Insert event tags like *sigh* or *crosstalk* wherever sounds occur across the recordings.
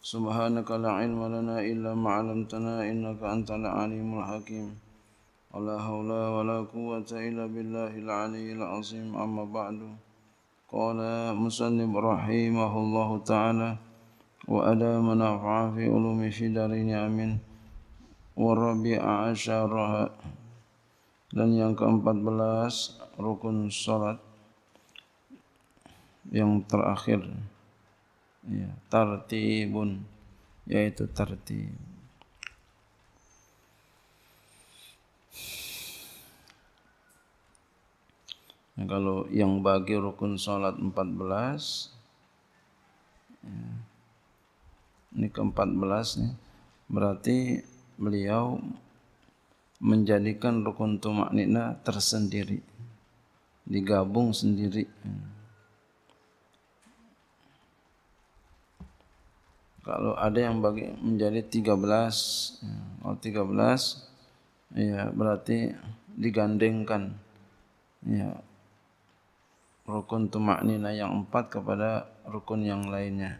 Subhanaka la ilma lana illa ma'alamtana innaka anta la'alimul hakim. Wa la hawla wa la quwata illa billahi la'aliyil azim amma ba'du. Qala musallim rahimahullahu ta'ala wa ada manafa'a fi ulumi fi darini amin. Wa rabbi a'asharaha. Dan yang keempat belas, rukun salat yang terakhir. Terakhir ya, tertibun yaitu tertib nah, kalau yang bagi rukun salat 14 ya, ini ke-14 nih berarti beliau menjadikan rukun tumaknina tersendiri digabung sendiri ya. kalau ada yang bagi menjadi 13 kalau 13 ya berarti digandengkan ya rukun tumaknina yang empat kepada rukun yang lainnya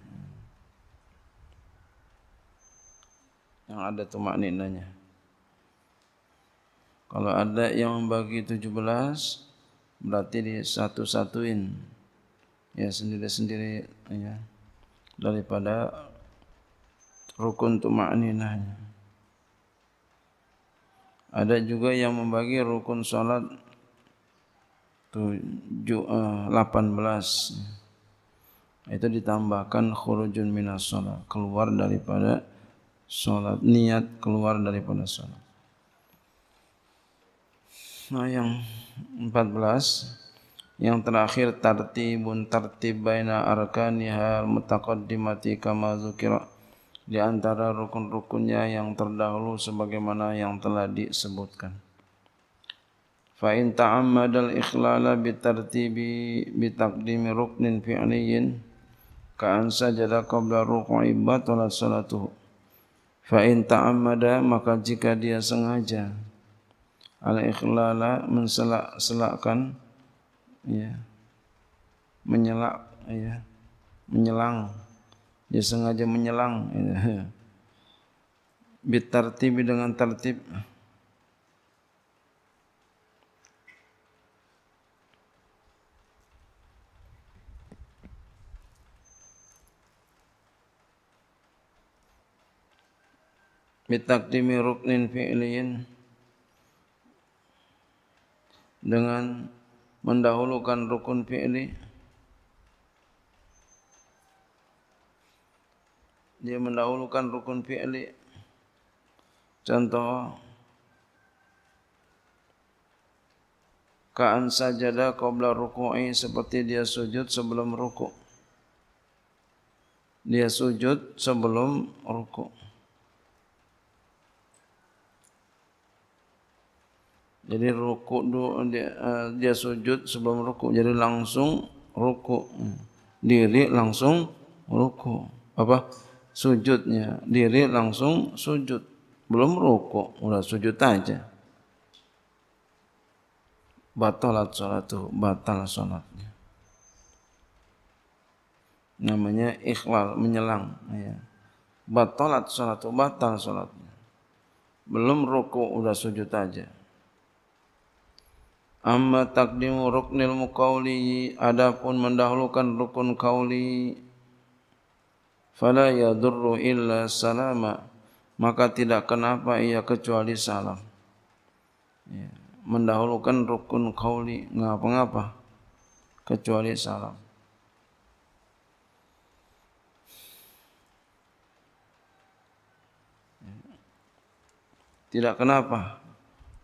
yang ada tumakninanya kalau ada yang bagi 17 berarti di satu-satuin ya sendiri-sendiri ya daripada rukun tuma'ninahnya. Ada juga yang membagi rukun salat 18 eh, itu ditambahkan khurujun minas salat keluar daripada salat niat keluar daripada salat. Nah yang 14 yang terakhir tartibun tartib baina arkaniha mutaqaddimati kama dzukira di antara rukun-rukunnya yang terdahulu sebagaimana yang telah disebutkan. Fa in ta'ammadal ikhlala bi tartibi bi taqdimi ruknin fi'liyin ka an sajada qabla ruku'i batala salatu. Fa in ta'ammada maka jika dia sengaja al ikhlala menselak-selakkan ya menyelak ya menyelang dia sengaja menyelang bitartib dengan tertib bitakdimi ruknin fi'liyin dengan mendahulukan rukun fi'li. Fi dia mendahulukan rukun fili. contoh ka'an sajada qabla ruku'i seperti dia sujud sebelum ruku dia sujud sebelum ruku jadi ruku dia, eh, dia sujud sebelum ruku jadi langsung ruku diri langsung ruku apa sujudnya diri langsung sujud belum rukuk udah sujud aja batalat salatu batal salatnya namanya ikhlal menyelang ya batalat salatu batal salatnya belum rukuk udah sujud aja amma taqdimu ruknil muqawli adapun mendahulukan rukun qawli fala yadurru illa salama maka tidak kenapa ia kecuali salam ya. mendahulukan rukun qauli ngapa-ngapa kecuali salam ya, Tidak kenapa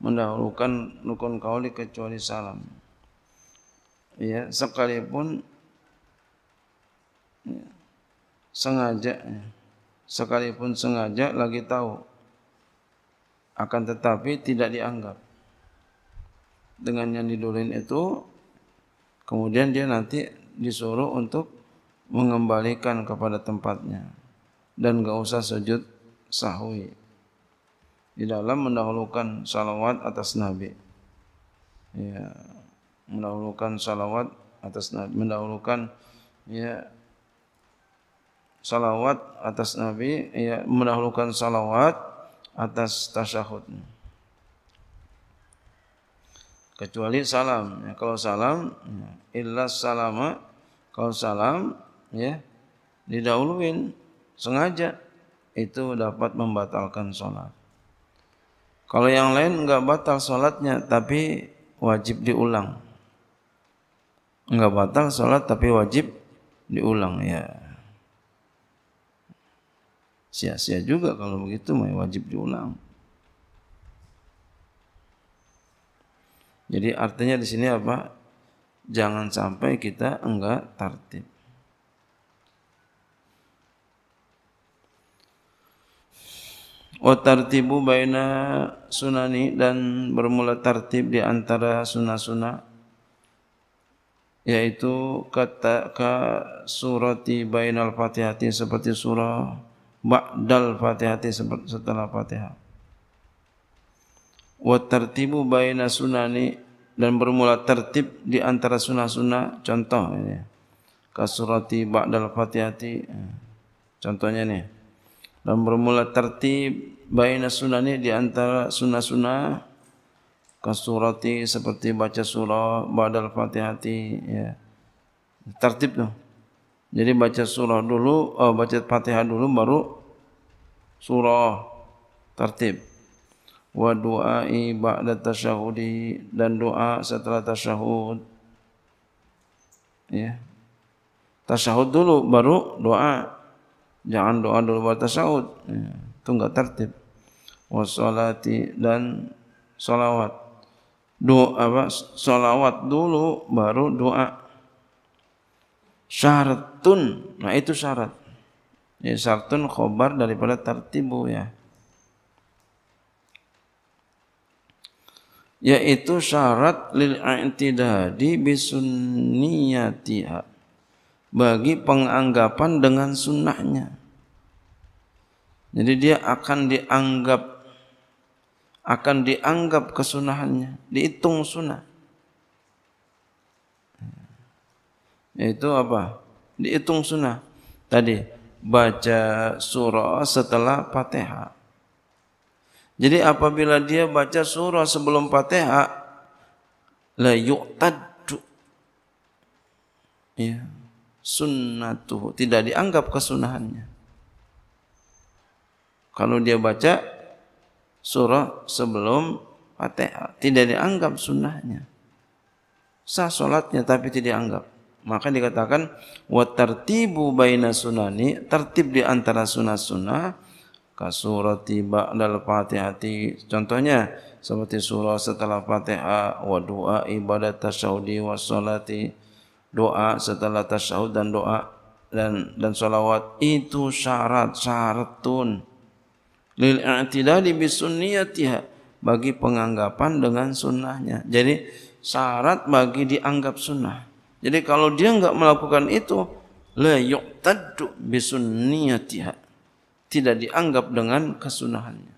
mendahulukan nukun kauli kecuali salam. Ya, sekalipun ya sengaja sekalipun sengaja lagi tahu akan tetapi tidak dianggap dengan yang didulin itu kemudian dia nanti disuruh untuk mengembalikan kepada tempatnya dan enggak usah sujud sahwi di dalam mendahulukan salawat atas nabi ya mendahulukan salawat atas nabi mendahulukan ya salawat atas Nabi, ya, mendahulukan salawat atas tasyahud. Kecuali salam. Ya, kalau salam, ya, illa salama. Kalau salam, ya, didahuluin sengaja itu dapat membatalkan sholat. Kalau yang lain enggak batal sholatnya, tapi wajib diulang. Enggak batal sholat, tapi wajib diulang. Ya, sia-sia juga kalau begitu mai wajib diulang jadi artinya di sini apa jangan sampai kita enggak tertib wa tartibu baina sunani dan bermula tertib di antara sunah-sunah yaitu kata ka surati bainal fatihati seperti surah ba'dal fatihati setelah fatihah wa tartibu baina sunani dan bermula tertib di antara sunah-sunah contoh ini kasurati ba'dal fatihati contohnya ini dan bermula tertib baina sunani di antara sunah-sunah kasurati seperti baca surah ba'dal fatihati ya tertib tuh jadi baca surah dulu, oh, baca fatihah dulu baru surah tertib. Wa du'ai ba'da tashahudi dan doa setelah tashahud. Ya. Tashahud dulu baru doa. Jangan doa dulu baru tashahud. Ya. Itu enggak tertib. Wa salati dan salawat. Doa apa? Salawat dulu baru Doa syaratun nah itu syarat ya syaratun khobar daripada tertibu ya yaitu syarat lil i'tidadi bisunniyatiha bagi penganggapan dengan sunnahnya jadi dia akan dianggap akan dianggap kesunahannya dihitung sunnah Itu apa? Dihitung sunnah. Tadi baca surah setelah fatihah. Jadi apabila dia baca surah sebelum fatihah, la yu'taddu. Ya. Sunnatuh. Tidak dianggap kesunahannya. Kalau dia baca surah sebelum fatihah, tidak dianggap sunnahnya. Sah solatnya tapi tidak dianggap. Maka dikatakan wa tartibu baina sunani, tertib di antara sunah-sunah kasurati ba'dal fatihati contohnya seperti surah setelah fatihah wa doa ibadat tasyahudi wa salati doa setelah tasyahud dan doa dan dan salawat itu syarat syaratun lil i'tidali bi sunniyatiha bagi penganggapan dengan sunnahnya jadi syarat bagi dianggap sunnah jadi kalau dia enggak melakukan itu, la yuqtaddu bisunniyatiha. Tidak dianggap dengan kesunahannya.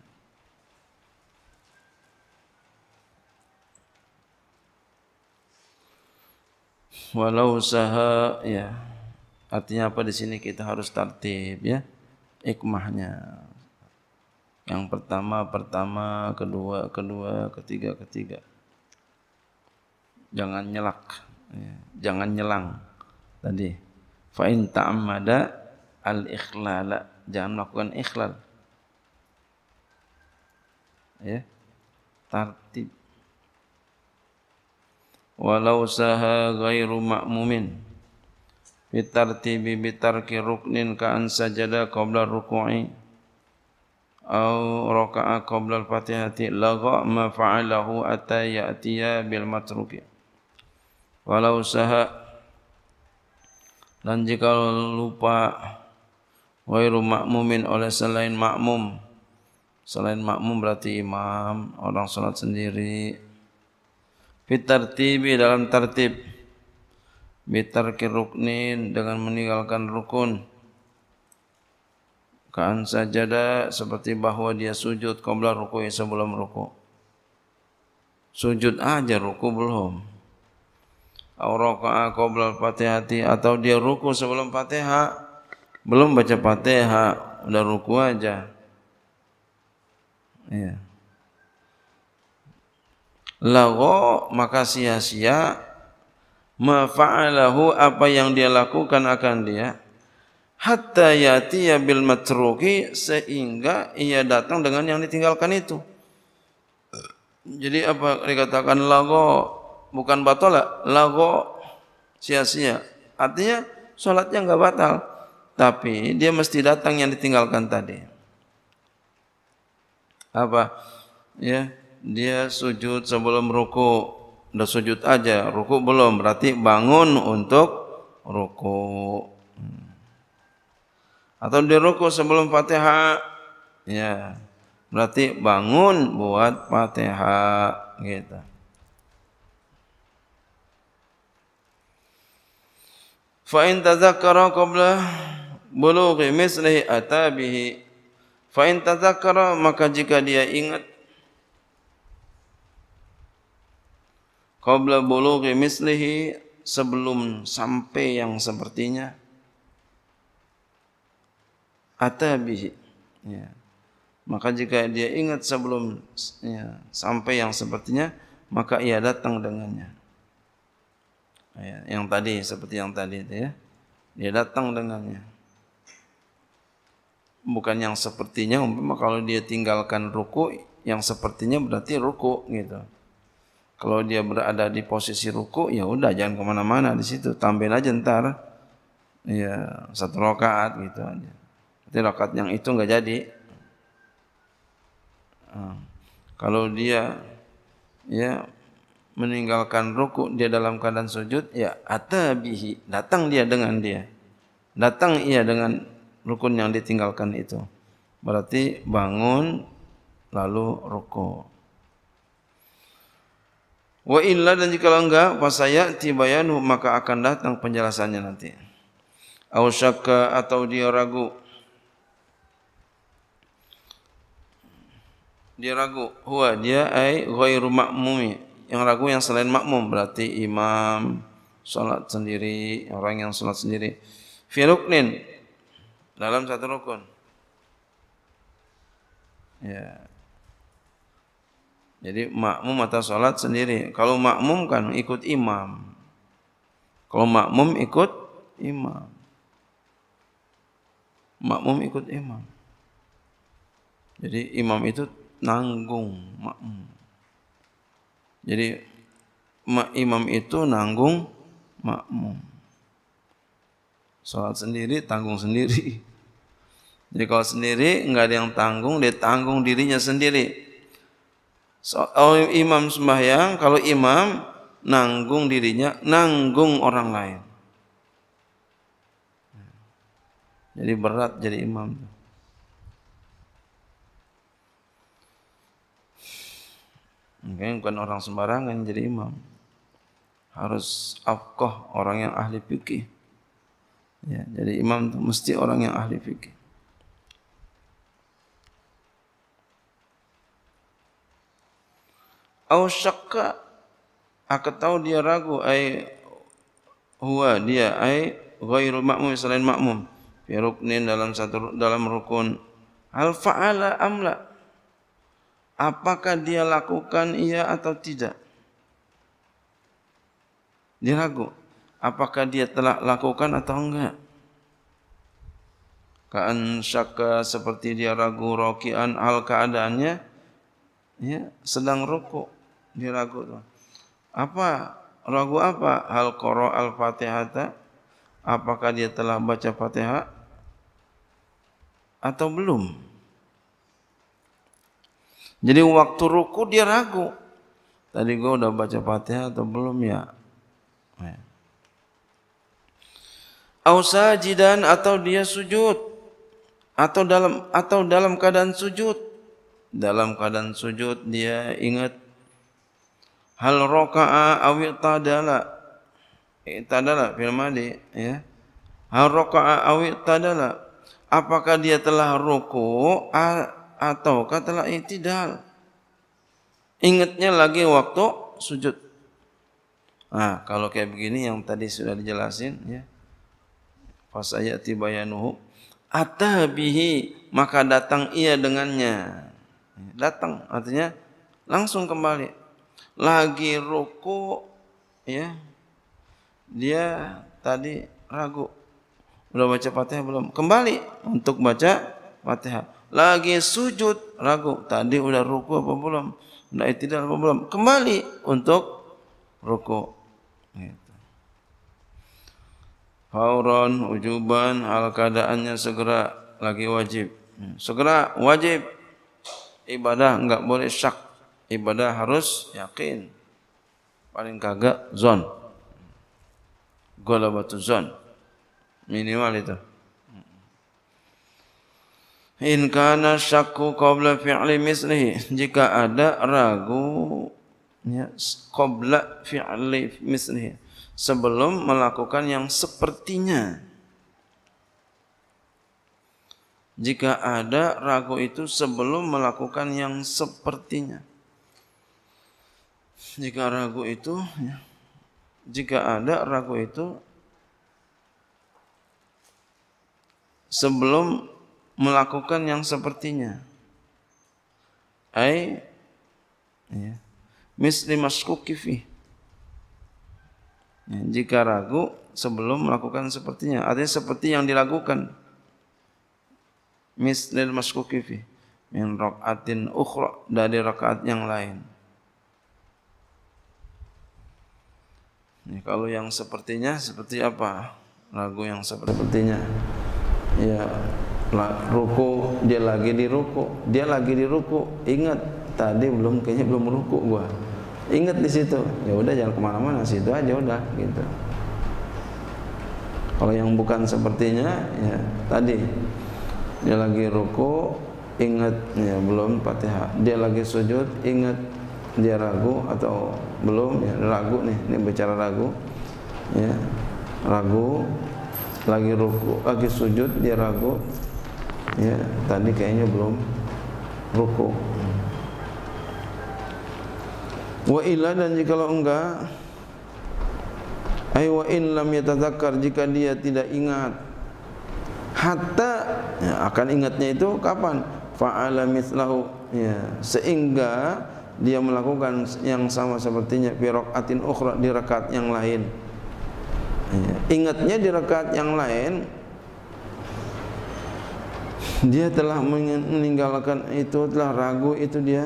Walau saha ya. Artinya apa di sini kita harus tertib ya. Ikmahnya. Yang pertama, pertama, kedua, kedua, ketiga, ketiga. Jangan nyelak. Jangan nyelak. Ya, jangan nyelang tadi fa in ta'ammada al ikhlala jangan melakukan ikhlal ya tartib walau saha ghairu ma'mumin fi tartibi bi tarki ruknin ka an sajada qabla ruku'i au raka'a qabla al-fatihati laga ma fa'alahu ataya'tiya bil matruki Walau usaha dan jika lupa wairu makmumin oleh selain makmum selain makmum berarti imam orang salat sendiri Fitar tibi dalam tertib bitarki ruknin dengan meninggalkan rukun kan sajadah seperti bahwa dia sujud qabla ruku sebelum rukun, sujud aja rukun belum Auraqa'a qabla al-fatihati Atau dia ruku sebelum fatihah Belum baca fatihah Udah ruku aja Iya Lago maka sia-sia Mafa'alahu apa yang dia lakukan akan dia Hatta yati ya bil matruki Sehingga ia datang dengan yang ditinggalkan itu Jadi apa dikatakan lago bukan batola, lago sia-sia. Artinya sholatnya nggak batal, tapi dia mesti datang yang ditinggalkan tadi. Apa? Ya, dia sujud sebelum ruku, udah sujud aja, ruku belum, berarti bangun untuk ruku. Hmm. Atau di ruku sebelum Fatihah, ya, berarti bangun buat Fatihah gitu. fa in tadhakkara qabla bulughi mislihi atabihi fa in tadhakkara maka jika dia ingat qabla bulughi mislihi sebelum sampai yang sepertinya atabihi ya maka jika dia ingat sebelum ya, sampai yang sepertinya maka ia datang dengannya Ya, yang tadi seperti yang tadi itu ya dia datang dengannya bukan yang sepertinya umpama kalau dia tinggalkan ruku yang sepertinya berarti ruku gitu kalau dia berada di posisi ruku ya udah jangan kemana-mana di situ tampil aja ntar ya satu rakaat gitu aja tapi rakaat yang itu nggak jadi ah. kalau dia ya meninggalkan ruku dia dalam keadaan sujud ya atabihi datang dia dengan dia datang ia dengan rukun yang ditinggalkan itu berarti bangun lalu ruku wa illa dan jika enggak fa sayati bayanu maka akan datang penjelasannya nanti au syakka atau dia ragu dia ragu huwa dia ai ghairu ma'mumi yang ragu yang selain makmum berarti imam salat sendiri orang yang salat sendiri fi ruknin dalam satu rukun ya jadi makmum atau salat sendiri kalau makmum kan ikut imam kalau makmum ikut imam makmum ikut imam jadi imam itu nanggung makmum Jadi imam itu nanggung makmum. Sholat sendiri, tanggung sendiri. *laughs* Jadi kalau sendiri nggak ada yang tanggung, dia tanggung dirinya sendiri. So, oh, imam sembahyang, kalau imam nanggung dirinya, nanggung orang lain. Jadi berat jadi imam tuh. Mungkin bukan orang sembarangan jadi imam. Harus afkoh orang yang ahli fikih. Ya, jadi imam itu mesti orang yang ahli fikih. Au syakka aku tahu dia ragu ai huwa dia ai ghairu makmum selain makmum fi ruknin dalam satu dalam rukun al fa'ala amla apakah dia lakukan iya atau tidak. Dia ragu, apakah dia telah lakukan atau enggak. Kaan syaka seperti dia ragu rokian al keadaannya, ya, sedang rukuk, dia ragu. Apa, ragu apa? Hal koro al-fatihah apakah dia telah baca fatihah atau belum? Belum. Jadi waktu ruku dia ragu. Tadi gua udah baca Fatihah atau belum ya. ya? Au sajidan atau dia sujud atau dalam atau dalam keadaan sujud. Dalam keadaan sujud dia ingat hal raka'a aw tadala. Tadala fil madi ya. Hal raka'a aw tadala. Apakah dia telah ruku' atau katalah i'tidal. Ingatnya lagi waktu sujud. Nah, kalau kayak begini yang tadi sudah dijelasin ya. Pas ayat tiba yanuhu atabihi maka datang ia dengannya. Datang artinya langsung kembali. Lagi ruku ya. Dia tadi ragu. Udah baca Fatihah belum? Kembali untuk baca Fatihah lagi sujud ragu tadi sudah ruku apa belum naik tidak apa belum kembali untuk ruku Fauron ujuban hal keadaannya segera lagi wajib hmm. segera wajib ibadah enggak boleh syak ibadah harus yakin paling kagak zon golabatu zon minimal itu In kana syakku qabla fi'li mislihi jika ada ragu ya qabla fi'li mislihi sebelum melakukan yang sepertinya jika ada ragu itu sebelum melakukan yang sepertinya jika ragu itu ya, jika ada ragu itu sebelum melakukan yang sepertinya. Ai ya. Misli masquki fi. Ya, jika ragu sebelum melakukan sepertinya, artinya seperti yang dilakukan. Misli masquki fi min raka'atin ukhra dari rakaat yang lain. Ya, kalau yang sepertinya seperti apa? Ragu yang sepertinya. Ya. Yeah. ruku dia lagi di ruku dia lagi di ruku ingat tadi belum kayaknya belum ruku gua ingat di situ ya udah jangan kemana-mana situ aja udah gitu kalau yang bukan sepertinya ya tadi dia lagi ruku ingat ya belum fatihah dia lagi sujud ingat dia ragu atau belum ya ragu nih ini bicara ragu ya ragu lagi ruku lagi sujud dia ragu Ya, tadi kayaknya belum ruku. Wa illa dan jika enggak ay wa in lam yatadzakkar jika dia tidak ingat hatta ya, akan ingatnya itu kapan fa'ala mithlahu ya sehingga dia melakukan yang sama sepertinya fi raqatin ukhra di rakaat yang lain ya, ingatnya di rakaat yang lain dia telah meninggalkan itu telah ragu itu dia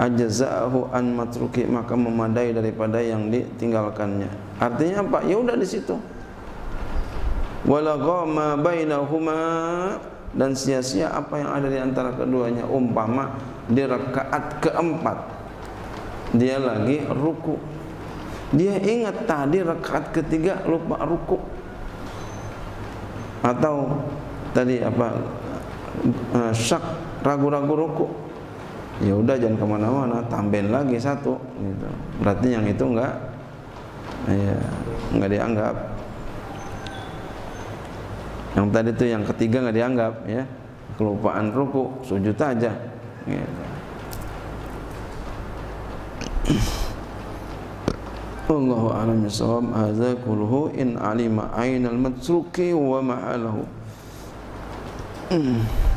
ajza'ahu an matruki maka memadai daripada yang ditinggalkannya artinya apa ya udah di situ wala ghama bainahuma dan sia-sia apa yang ada di antara keduanya umpama di rakaat keempat dia lagi ruku dia ingat tadi rakaat ketiga lupa ruku atau tadi apa eh, syak ragu-ragu ruku ya udah jangan kemana-mana tambahin lagi satu gitu berarti yang itu enggak ya enggak dianggap yang tadi itu yang ketiga enggak dianggap ya kelupaan ruku sujud aja gitu. Allahu a'lam hadza kulluhu in alima wa ma'alahu Mm.